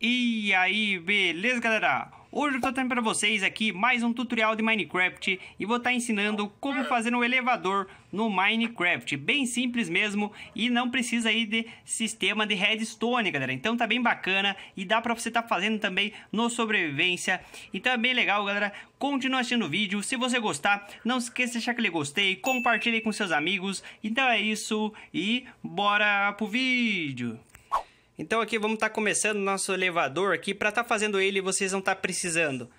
E aí, beleza, galera? Hoje eu tô trazendo para vocês aqui mais um tutorial de Minecraft e vou estar tá ensinando como fazer um elevador no Minecraft, bem simples mesmo e não precisa aí de sistema de redstone, galera. Então tá bem bacana e dá para você estar tá fazendo também no sobrevivência. Então é bem legal, galera. Continua assistindo o vídeo. Se você gostar, não se esqueça de deixar aquele gostei, compartilhe com seus amigos. Então é isso e bora pro vídeo. Então aqui vamos estar tá começando nosso elevador aqui. Para estar tá fazendo ele, vocês vão estar tá precisando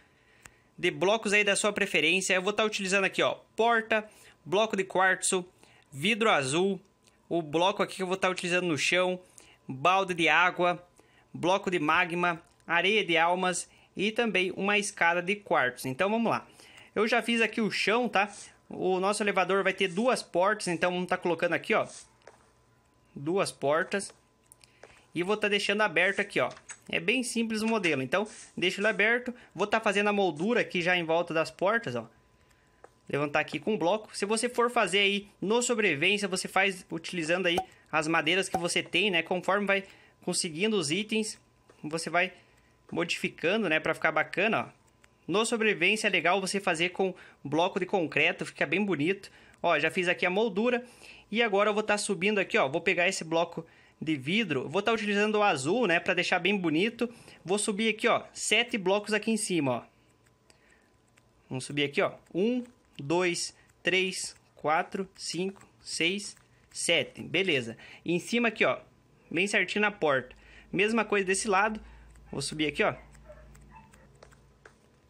de blocos aí da sua preferência. Eu vou estar tá utilizando aqui, ó, porta, bloco de quartzo, vidro azul, o bloco aqui que eu vou estar tá utilizando no chão, balde de água, bloco de magma, areia de almas e também uma escada de quartzo Então vamos lá. Eu já fiz aqui o chão, tá? O nosso elevador vai ter duas portas, então vamos estar tá colocando aqui, ó, duas portas. E vou estar tá deixando aberto aqui, ó. É bem simples o modelo. Então, deixo ele aberto. Vou estar tá fazendo a moldura aqui já em volta das portas, ó. Levantar aqui com um bloco. Se você for fazer aí no sobrevivência, você faz utilizando aí as madeiras que você tem, né? Conforme vai conseguindo os itens, você vai modificando, né? Pra ficar bacana, ó. No sobrevivência é legal você fazer com bloco de concreto, fica bem bonito. Ó, já fiz aqui a moldura. E agora eu vou estar tá subindo aqui, ó. Vou pegar esse bloco de vidro. Vou estar tá utilizando o azul, né, para deixar bem bonito. Vou subir aqui, ó, sete blocos aqui em cima, ó. Vamos subir aqui, ó. Um, dois, três, quatro, cinco, seis, sete. Beleza. E em cima aqui, ó, bem certinho na porta. Mesma coisa desse lado. Vou subir aqui, ó.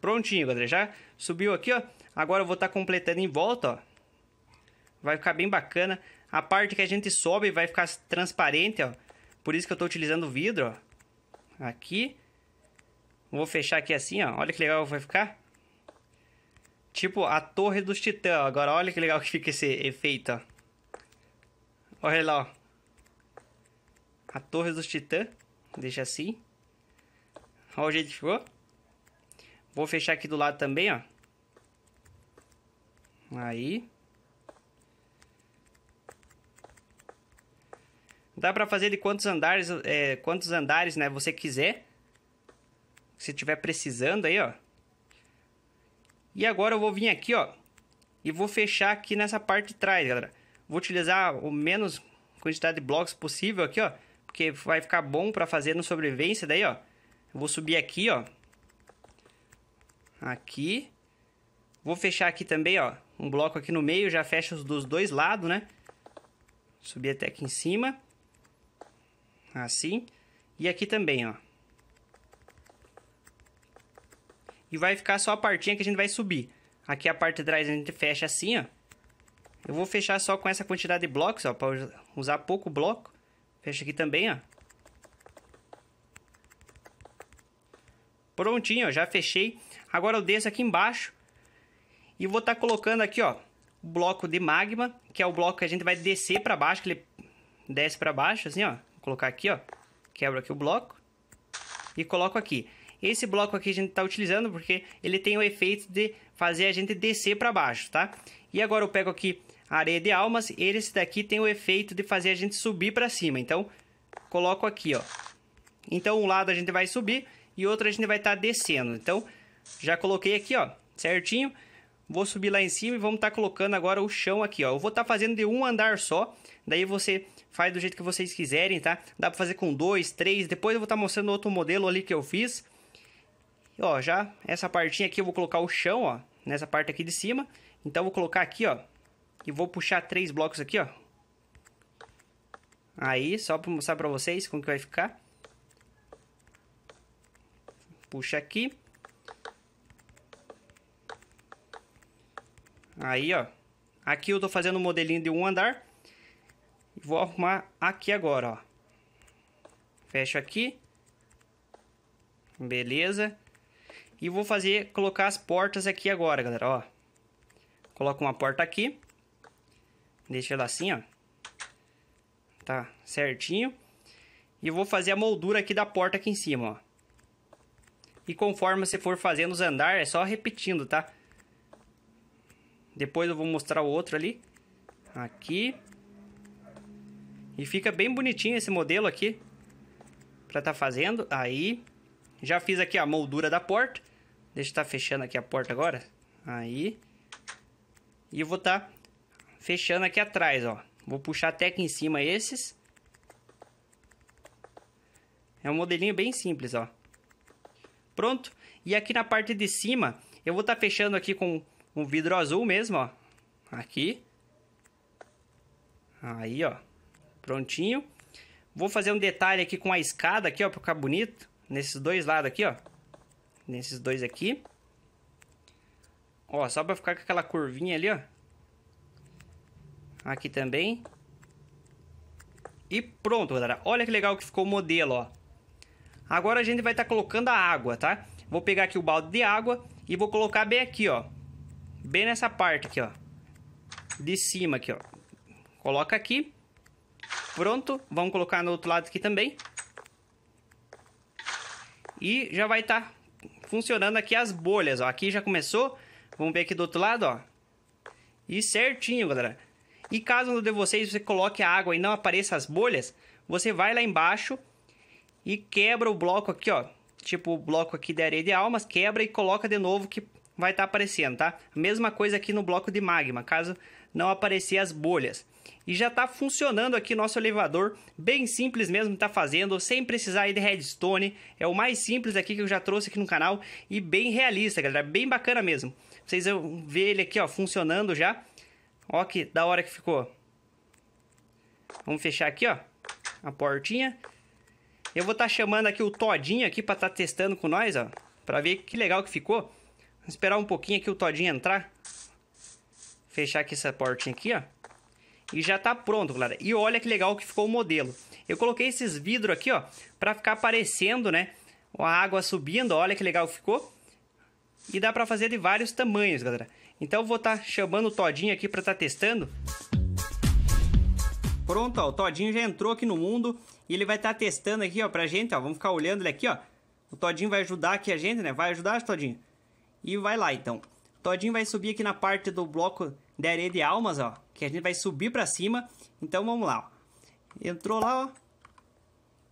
Prontinho, galera. Já subiu aqui, ó. Agora eu vou estar tá completando em volta, ó. Vai ficar bem bacana. A parte que a gente sobe vai ficar transparente, ó. Por isso que eu estou utilizando o vidro, ó. Aqui. Vou fechar aqui assim, ó. Olha que legal vai ficar. Tipo a torre dos titãs. Agora olha que legal que fica esse efeito, ó. Olha lá, ó. A torre dos titãs. Deixa assim. Olha o jeito que ficou. Vou fechar aqui do lado também, ó. Aí. Dá para fazer de quantos andares, é, quantos andares, né, você quiser. Se tiver precisando aí, ó. E agora eu vou vir aqui, ó, e vou fechar aqui nessa parte de trás, galera. Vou utilizar o menos quantidade de blocos possível aqui, ó, porque vai ficar bom para fazer no sobrevivência daí, ó. Eu vou subir aqui, ó. Aqui. Vou fechar aqui também, ó. Um bloco aqui no meio, já fecha os dos dois lados, né? Subir até aqui em cima assim. E aqui também, ó. E vai ficar só a partinha que a gente vai subir. Aqui a parte de trás a gente fecha assim, ó. Eu vou fechar só com essa quantidade de blocos, ó, para usar pouco bloco. Fecha aqui também, ó. Prontinho, ó, já fechei. Agora eu desço aqui embaixo e vou estar tá colocando aqui, ó, o bloco de magma, que é o bloco que a gente vai descer para baixo, que ele desce para baixo assim, ó colocar aqui, ó. Quebro aqui o bloco e coloco aqui. Esse bloco aqui a gente tá utilizando porque ele tem o efeito de fazer a gente descer para baixo, tá? E agora eu pego aqui a areia de almas. E esse daqui tem o efeito de fazer a gente subir para cima. Então, coloco aqui, ó. Então, um lado a gente vai subir e outro a gente vai estar tá descendo. Então, já coloquei aqui, ó, certinho. Vou subir lá em cima e vamos estar tá colocando agora o chão aqui, ó. Eu vou estar tá fazendo de um andar só, daí você faz do jeito que vocês quiserem, tá? Dá para fazer com dois, três, depois eu vou estar tá mostrando outro modelo ali que eu fiz. Ó, já essa partinha aqui eu vou colocar o chão, ó, nessa parte aqui de cima. Então eu vou colocar aqui, ó, e vou puxar três blocos aqui, ó. Aí, só para mostrar para vocês como que vai ficar. Puxa aqui. Aí, ó. Aqui eu tô fazendo um modelinho de um andar. Vou arrumar aqui agora, ó. Fecho aqui. Beleza. E vou fazer, colocar as portas aqui agora, galera, ó. Coloco uma porta aqui. Deixa ela assim, ó. Tá certinho. E vou fazer a moldura aqui da porta aqui em cima, ó. E conforme você for fazendo os andares, é só repetindo, Tá? Depois eu vou mostrar o outro ali. Aqui. E fica bem bonitinho esse modelo aqui. Pra tá fazendo. Aí. Já fiz aqui a moldura da porta. Deixa eu tá fechando aqui a porta agora. Aí. E eu vou tá fechando aqui atrás, ó. Vou puxar até aqui em cima esses. É um modelinho bem simples, ó. Pronto. E aqui na parte de cima, eu vou tá fechando aqui com um vidro azul mesmo, ó. Aqui. Aí, ó. Prontinho. Vou fazer um detalhe aqui com a escada aqui, ó, para ficar bonito. Nesses dois lados aqui, ó. Nesses dois aqui. Ó, só para ficar com aquela curvinha ali, ó. Aqui também. E pronto, galera. Olha que legal que ficou o modelo, ó. Agora a gente vai estar tá colocando a água, tá? Vou pegar aqui o balde de água e vou colocar bem aqui, ó. Bem nessa parte aqui, ó. De cima aqui, ó. Coloca aqui. Pronto. Vamos colocar no outro lado aqui também. E já vai estar tá funcionando aqui as bolhas, ó. Aqui já começou. Vamos ver aqui do outro lado, ó. E certinho, galera. E caso um de vocês você coloque a água e não apareça as bolhas, você vai lá embaixo e quebra o bloco aqui, ó. Tipo o bloco aqui da areia de almas, quebra e coloca de novo que vai estar tá aparecendo, tá? Mesma coisa aqui no bloco de magma, caso não aparecer as bolhas. E já está funcionando aqui nosso elevador, bem simples mesmo, está fazendo, sem precisar de redstone. É o mais simples aqui que eu já trouxe aqui no canal e bem realista, galera, bem bacana mesmo. Vocês vão ver ele aqui, ó, funcionando já. Ó que da hora que ficou. Vamos fechar aqui, ó, a portinha. Eu vou estar tá chamando aqui o Todinho aqui para estar tá testando com nós, ó, para ver que legal que ficou esperar um pouquinho aqui o todinho entrar. Fechar aqui essa portinha aqui, ó. E já tá pronto, galera. E olha que legal que ficou o modelo. Eu coloquei esses vidros aqui, ó, pra ficar aparecendo, né? A água subindo, olha que legal que ficou. E dá pra fazer de vários tamanhos, galera. Então eu vou estar tá chamando o todinho aqui pra estar tá testando. Pronto, ó, o todinho já entrou aqui no mundo. E ele vai estar tá testando aqui, ó, pra gente, ó. Vamos ficar olhando ele aqui, ó. O todinho vai ajudar aqui a gente, né? Vai ajudar, todinho? E vai lá então. Todinho vai subir aqui na parte do bloco da areia de almas, ó. Que a gente vai subir pra cima. Então vamos lá, ó. Entrou lá, ó.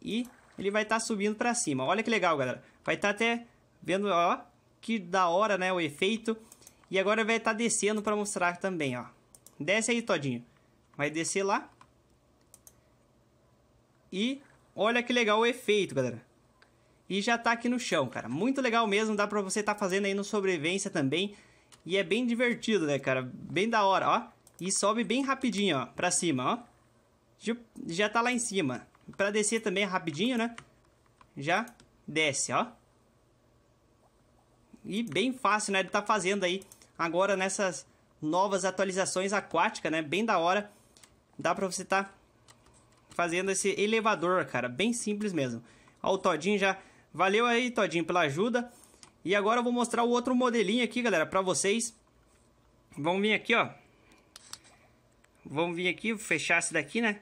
E ele vai estar tá subindo pra cima. Olha que legal, galera. Vai estar tá até vendo, ó. Que da hora, né? O efeito. E agora vai estar tá descendo pra mostrar também, ó. Desce aí, Todinho. Vai descer lá. E olha que legal o efeito, galera e já tá aqui no chão, cara. Muito legal mesmo, dá pra você tá fazendo aí no sobrevivência também. E é bem divertido, né, cara? Bem da hora, ó. E sobe bem rapidinho, ó, pra cima, ó. Já, tá lá em cima. Pra descer também é rapidinho, né? Já desce, ó. E bem fácil, né, de tá fazendo aí agora nessas novas atualizações aquáticas, né? Bem da hora. Dá pra você tá fazendo esse elevador, cara. Bem simples mesmo. Ó, o Todinho já Valeu aí, Todinho, pela ajuda. E agora eu vou mostrar o outro modelinho aqui, galera, pra vocês. Vamos vir aqui, ó. Vamos vir aqui, fechar esse daqui, né?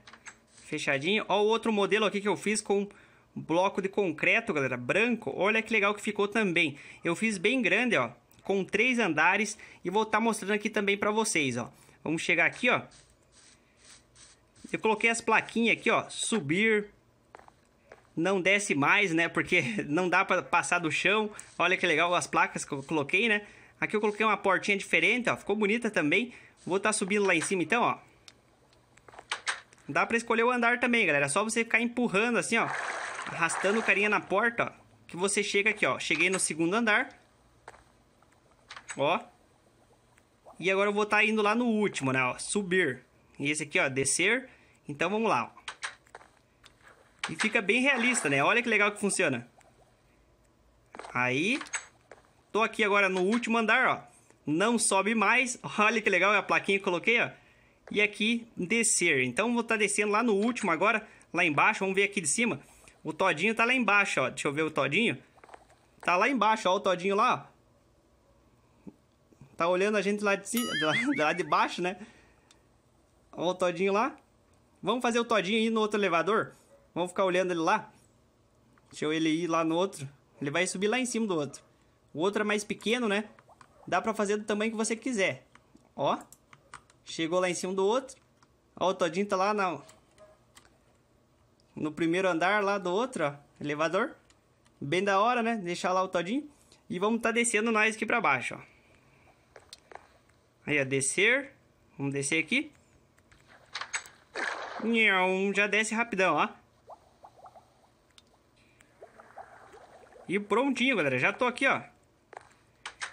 Fechadinho. Ó o outro modelo aqui que eu fiz com bloco de concreto, galera, branco. Olha que legal que ficou também. Eu fiz bem grande, ó, com três andares e vou estar tá mostrando aqui também para vocês, ó. Vamos chegar aqui, ó. Eu coloquei as plaquinhas aqui, ó, subir, não desce mais, né? Porque não dá para passar do chão. Olha que legal as placas que eu coloquei, né? Aqui eu coloquei uma portinha diferente, ó. Ficou bonita também. Vou estar tá subindo lá em cima então, ó. Dá para escolher o andar também, galera. É só você ficar empurrando assim, ó. Arrastando o carinha na porta, ó. Que você chega aqui, ó. Cheguei no segundo andar. Ó. E agora eu vou estar tá indo lá no último, né? Ó, subir. E esse aqui, ó, descer. Então vamos lá, ó. E fica bem realista, né? Olha que legal que funciona. Aí, tô aqui agora no último andar, ó. Não sobe mais. Olha que legal a plaquinha que eu coloquei, ó. E aqui, descer. Então, vou estar tá descendo lá no último agora, lá embaixo. Vamos ver aqui de cima. O todinho tá lá embaixo, ó. Deixa eu ver o todinho. Tá lá embaixo, ó, o todinho lá, ó. Tá olhando a gente lá de cima, lá de baixo, né? Ó o todinho lá. Vamos fazer o todinho aí no outro elevador? Vamos ficar olhando ele lá. Deixa eu ele ir lá no outro. Ele vai subir lá em cima do outro. O outro é mais pequeno, né? Dá pra fazer do tamanho que você quiser. Ó. Chegou lá em cima do outro. Ó, o Todinho tá lá na... No primeiro andar lá do outro, ó. Elevador. Bem da hora, né? Deixar lá o Todinho. E vamos tá descendo nós aqui pra baixo, ó. Aí, ó. Descer. Vamos descer aqui. Já desce rapidão, ó. E prontinho, galera. Já tô aqui, ó.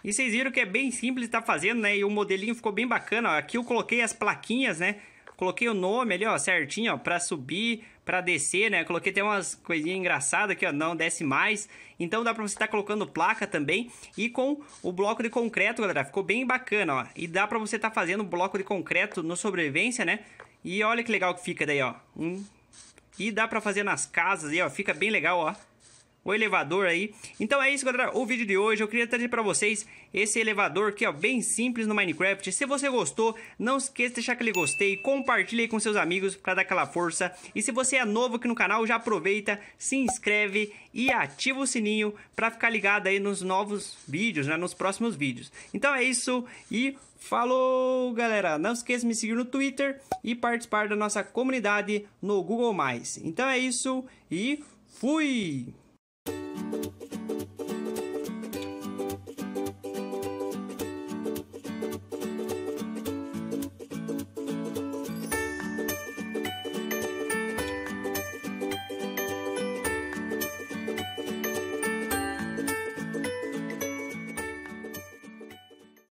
E vocês viram que é bem simples estar tá fazendo, né? E o modelinho ficou bem bacana, ó. Aqui eu coloquei as plaquinhas, né? Coloquei o nome ali, ó, certinho, ó, pra subir, pra descer, né? Coloquei até umas coisinhas engraçadas aqui, ó, não desce mais. Então dá pra você estar tá colocando placa também. E com o bloco de concreto, galera, ficou bem bacana, ó. E dá pra você estar tá fazendo bloco de concreto no sobrevivência, né? E olha que legal que fica daí, ó. E dá pra fazer nas casas aí, ó, fica bem legal, ó o elevador aí. Então é isso, galera, o vídeo de hoje. Eu queria trazer para vocês esse elevador que é bem simples no Minecraft. Se você gostou, não esqueça de deixar aquele gostei, compartilhe aí com seus amigos para dar aquela força. E se você é novo aqui no canal, já aproveita, se inscreve e ativa o sininho para ficar ligado aí nos novos vídeos, né, nos próximos vídeos. Então é isso e Falou, galera! Não esqueça de me seguir no Twitter e participar da nossa comunidade no Google+. Então é isso e fui!